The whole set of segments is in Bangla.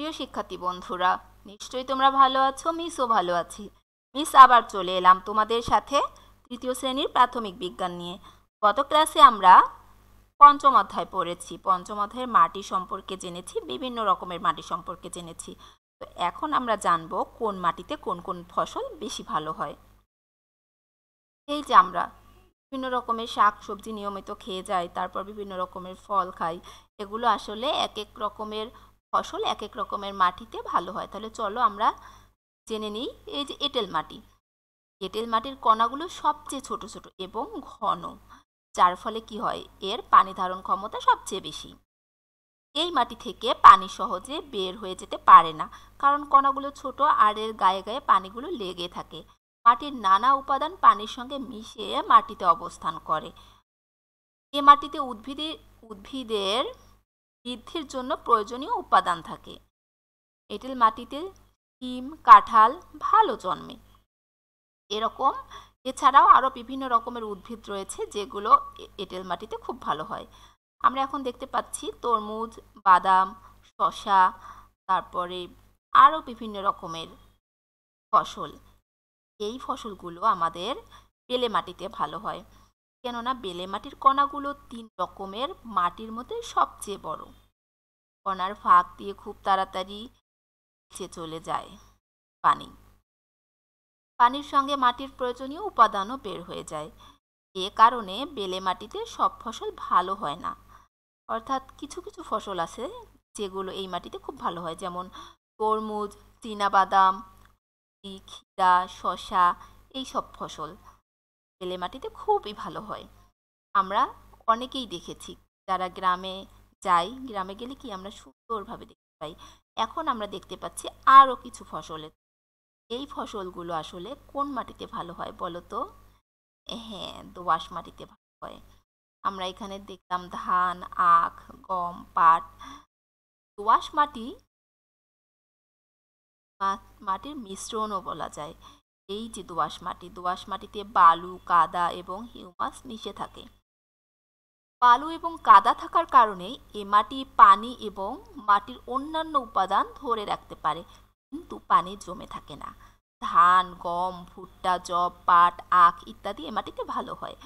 প্রিয় শিক্ষার্থী বন্ধুরা নিশ্চয়ই তোমরা ভালো আছো মিসও ভালো আছি মিস আবার চলে এলাম তোমাদের সাথে তৃতীয় শ্রেণীর প্রাথমিক বিজ্ঞান নিয়ে গত ক্লাসে আমরা পঞ্চম অধ্যায় পড়েছি পঞ্চম অধ্যায়ের মাটি সম্পর্কে জেনেছি বিভিন্ন রকমের মাটি সম্পর্কে জেনেছি তো এখন আমরা জানব কোন মাটিতে কোন কোন ফসল বেশি ভালো হয় এই যে আমরা বিভিন্ন রকমের শাক সবজি নিয়মিত খেয়ে যাই তারপর বিভিন্ন রকমের ফল খাই এগুলো আসলে এক এক রকমের ফসল এক এক রকমের মাটিতে ভালো হয় তাহলে চলো আমরা জেনে নিই এই যে এঁটেল মাটি এঁটেল মাটির কণাগুলো সবচেয়ে ছোট ছোট এবং ঘন যার ফলে কি হয় এর পানি ধারণ ক্ষমতা সবচেয়ে বেশি এই মাটি থেকে পানি সহজে বের হয়ে যেতে পারে না কারণ কণাগুলো ছোট আর এর গায়ে গায়ে পানিগুলো লেগে থাকে মাটির নানা উপাদান পানির সঙ্গে মিশে মাটিতে অবস্থান করে এ মাটিতে উদ্ভিদের উদ্ভিদের বৃদ্ধির জন্য প্রয়োজনীয় উপাদান থাকে এঁটেল মাটিতে শিম কাঁঠাল ভালো জন্মে এরকম এছাড়াও আরও বিভিন্ন রকমের উদ্ভিদ রয়েছে যেগুলো এঁটেল মাটিতে খুব ভালো হয় আমরা এখন দেখতে পাচ্ছি তরমুজ বাদাম শশা তারপরে আরও বিভিন্ন রকমের ফসল এই ফসলগুলো আমাদের বেলে মাটিতে ভালো হয় কেননা বেলে মাটির কণাগুলো তিন রকমের মাটির মধ্যে সবচেয়ে বড় কণার ফাঁক দিয়ে খুব তাড়াতাড়ি নিচে চলে যায় পানি পানির সঙ্গে মাটির প্রয়োজনীয় উপাদানও বের হয়ে যায় এ কারণে বেলে মাটিতে সব ফসল ভালো হয় না অর্থাৎ কিছু কিছু ফসল আছে যেগুলো এই মাটিতে খুব ভালো হয় যেমন তরমুজ বাদাম খিরা শশা এই সব ফসল বেলে মাটিতে খুবই ভালো হয় আমরা অনেকেই দেখেছি যারা গ্রামে যাই গ্রামে গেলে কি আমরা সুন্দরভাবে দেখতে পাই এখন আমরা দেখতে পাচ্ছি আরও কিছু ফসলের এই ফসলগুলো আসলে কোন মাটিতে ভালো হয় বলো তো হ্যাঁ দোয়াশ মাটিতে ভালো হয় আমরা এখানে দেখলাম ধান আখ গম পাট দোয়াশ মাটি মাটির মিশ্রণও বলা যায় এই যে দোয়াশ মাটি দোয়াশ মাটিতে বালু কাদা এবং হিউমাস মিশে থাকে বালু এবং কাদা থাকার কারণে এ মাটি পানি এবং মাটির অন্যান্য উপাদান ধরে রাখতে পারে কিন্তু পানি জমে থাকে না ধান গম ভুট্টা জব পাট আখ ইত্যাদি এ মাটিতে ভালো হয়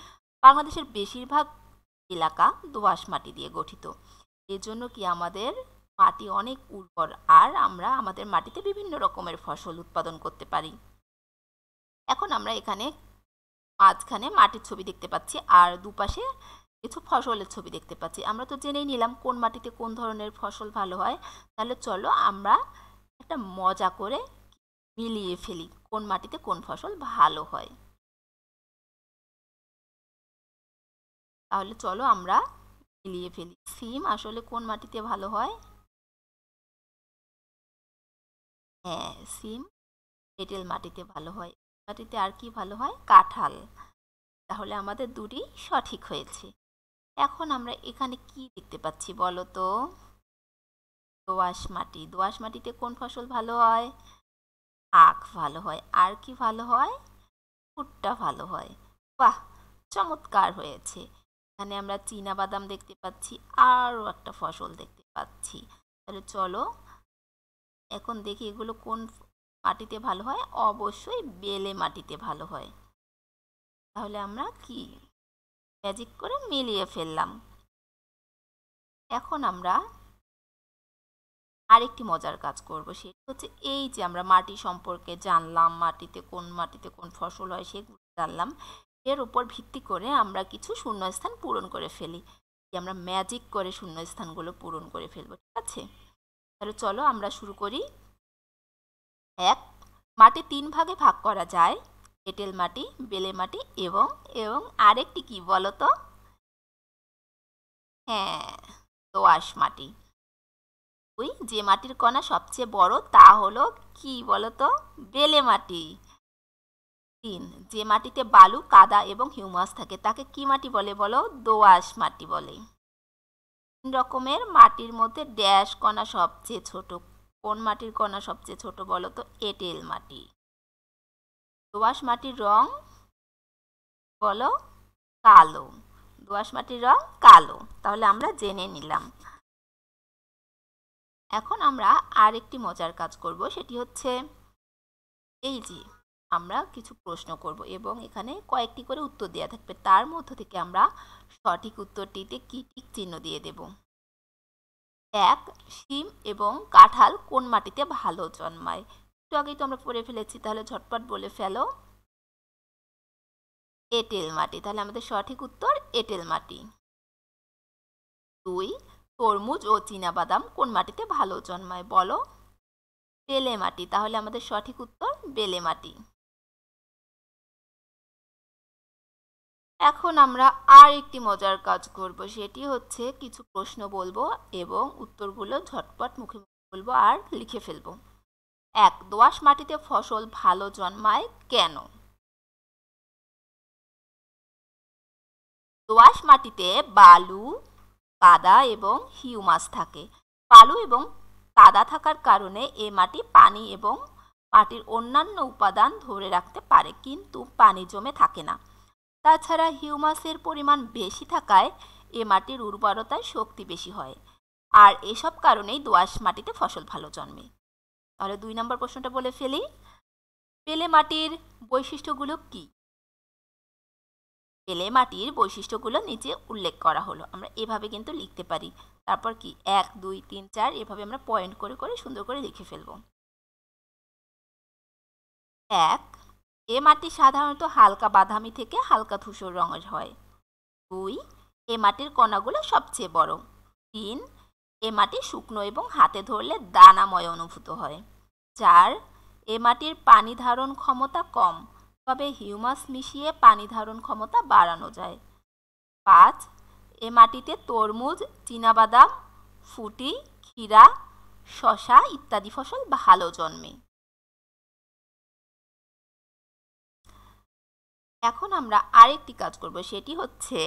বাংলাদেশের বেশিরভাগ এলাকা দোআঁশ মাটি দিয়ে গঠিত এজন্য কি আমাদের মাটি অনেক উর্বর আর আমরা আমাদের মাটিতে বিভিন্ন রকমের ফসল উৎপাদন করতে পারি এখন আমরা এখানে মাঝখানে মাটির ছবি দেখতে পাচ্ছি আর দুপাশে কিছু ফসলের ছবি দেখতে পাচ্ছি আমরা তো জেনেই নিলাম কোন মাটিতে কোন ধরনের ফসল ভালো হয় তাহলে চলো আমরা একটা মজা করে মিলিয়ে ফেলি কোন মাটিতে কোন ফসল ভালো হয় তাহলে চলো আমরা মিলিয়ে ফেলি সিম আসলে কোন মাটিতে ভালো হয় হ্যাঁ সিম এঁটেল মাটিতে ভালো হয় মাটিতে আর কি ভালো হয় কাঁঠাল তাহলে আমাদের দুটি সঠিক হয়েছে এখন আমরা এখানে কি দেখতে পাচ্ছি বলো তো দোয়াশ মাটি দোয়াশ মাটিতে কোন ফসল ভালো হয় আখ ভালো হয় আর কি ভালো হয় ভুট্টা ভালো হয় বাহ চমৎকার হয়েছে এখানে আমরা চীনা বাদাম দেখতে পাচ্ছি আরও একটা ফসল দেখতে পাচ্ছি তাহলে চলো এখন দেখি এগুলো কোন মাটিতে ভালো হয় অবশ্যই বেলে মাটিতে ভালো হয় তাহলে আমরা কি ম্যাজিক করে মিলিয়ে ফেললাম এখন আমরা আরেকটি মজার কাজ করব সেটি হচ্ছে এই যে আমরা মাটি সম্পর্কে জানলাম মাটিতে কোন মাটিতে কোন ফসল হয় সেগুলো জানলাম এর উপর ভিত্তি করে আমরা কিছু শূন্যস্থান পূরণ করে ফেলি যে আমরা ম্যাজিক করে শূন্যস্থানগুলো পূরণ করে ফেলবো ঠিক আছে তাহলে চলো আমরা শুরু করি এক মাটি তিন ভাগে ভাগ করা যায় এঁটেল মাটি বেলে মাটি এবং এবং আরেকটি কি বলতো হ্যাঁ দোআঁশ মাটি ওই যে মাটির কণা সবচেয়ে বড় তা হলো কি বলতো বেলে মাটি তিন যে মাটিতে বালু কাদা এবং হিউমাস থাকে তাকে কি মাটি বলে বলো দোআঁশ মাটি বলে তিন রকমের মাটির মধ্যে ড্যাশ কণা সবচেয়ে ছোট কোন মাটির কণা সবচেয়ে ছোট বলো তো এঁটেল মাটি দোয়াশ মাটির রং বলো কালো দোয়াশ মাটির রং কালো তাহলে আমরা জেনে নিলাম এখন আমরা আরেকটি মজার কাজ করব সেটি হচ্ছে এই যে আমরা কিছু প্রশ্ন করব এবং এখানে কয়েকটি করে উত্তর দেওয়া থাকবে তার মধ্য থেকে আমরা সঠিক উত্তরটিতে কি টিক চিহ্ন দিয়ে দেব এক শিম এবং কাঁঠাল কোন মাটিতে ভালো জন্মায় একটু আগেই তো আমরা পরে ফেলেছি তাহলে ঝটপট বলে ফেলো এঁটেল মাটি তাহলে আমাদের সঠিক উত্তর এঁটেল মাটি দুই তরমুজ ও বাদাম কোন মাটিতে ভালো জন্মায় বলো বেলে মাটি তাহলে আমাদের সঠিক উত্তর বেলে মাটি এখন আমরা আর একটি মজার কাজ করব সেটি হচ্ছে কিছু প্রশ্ন বলবো এবং উত্তরগুলো ঝটপট মুখে বলবো আর লিখে ফেলবো এক দোআঁশ মাটিতে ফসল ভালো জন্মায় কেন দোআঁশ মাটিতে বালু কাদা এবং হিউমাস থাকে বালু এবং কাদা থাকার কারণে এ মাটি পানি এবং মাটির অন্যান্য উপাদান ধরে রাখতে পারে কিন্তু পানি জমে থাকে না তাছাড়া হিউমাসের পরিমাণ বেশি থাকায় এ মাটির উর্বরতায় শক্তি বেশি হয় আর এসব কারণেই দোআঁশ মাটিতে ফসল ভালো জন্মে তাহলে দুই নম্বর প্রশ্নটা বলে ফেলি পেলে মাটির বৈশিষ্ট্যগুলো কি পেলে মাটির বৈশিষ্ট্যগুলো নিচে উল্লেখ করা হলো আমরা এভাবে কিন্তু লিখতে পারি তারপর কি এক দুই তিন চার এভাবে আমরা পয়েন্ট করে করে সুন্দর করে লিখে ফেলব এক এ মাটি সাধারণত হালকা বাদামি থেকে হালকা ধূসর রঙের হয় দুই এ মাটির কণাগুলো সবচেয়ে বড় তিন এ মাটি শুকনো এবং হাতে ধরলে দানাময় অনুভূত হয় চার এ মাটির পানি ধারণ ক্ষমতা কম তবে হিউমাস মিশিয়ে পানি ধারণ ক্ষমতা বাড়ানো যায় পাঁচ এ মাটিতে তরমুজ চীনাবাদাম ফুটি ক্ষীরা শশা ইত্যাদি ফসল ভালো জন্মে এখন আমরা আরেকটি কাজ করব সেটি হচ্ছে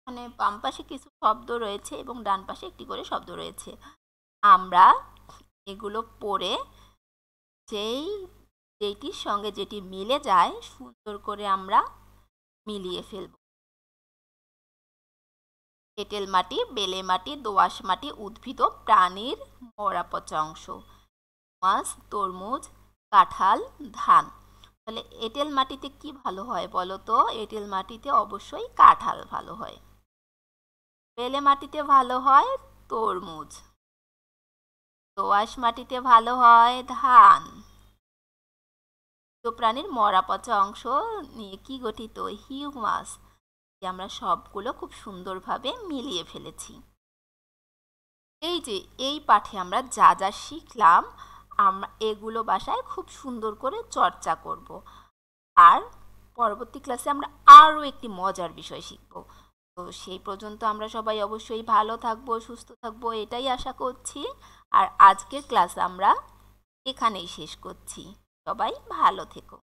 এখানে বাম পাশে কিছু শব্দ রয়েছে এবং ডান পাশে একটি করে শব্দ রয়েছে আমরা এগুলো পড়ে যেই যেটির সঙ্গে যেটি মিলে যায় সুন্দর করে আমরা মিলিয়ে ফেলব এঁটেল মাটি বেলে মাটি দোয়াশ মাটি উদ্ভিদ প্রাণীর মরা পচা অংশ মাছ তরমুজ কাঁঠাল ধান তাহলে এঁটেল মাটিতে কি ভালো হয় বলো তো এঁটেল মাটিতে অবশ্যই কাঁঠাল ভালো হয় বেলে মাটিতে ভালো হয় তরমুজ দোয়াশ মাটিতে ভালো হয় ধান প্রাণীর মরা পচা অংশ নিয়ে কি গঠিত হিউমাস আমরা সবগুলো খুব সুন্দরভাবে মিলিয়ে ফেলেছি এই যে এই পাঠে আমরা যা যা শিখলাম আমরা এগুলো বাসায় খুব সুন্দর করে চর্চা করব আর পরবর্তী ক্লাসে আমরা আরও একটি মজার বিষয় শিখব তো সেই পর্যন্ত আমরা সবাই অবশ্যই ভালো থাকবো সুস্থ থাকবো এটাই আশা করছি আর আজকের ক্লাস আমরা এখানেই শেষ করছি সবাই ভালো থেকো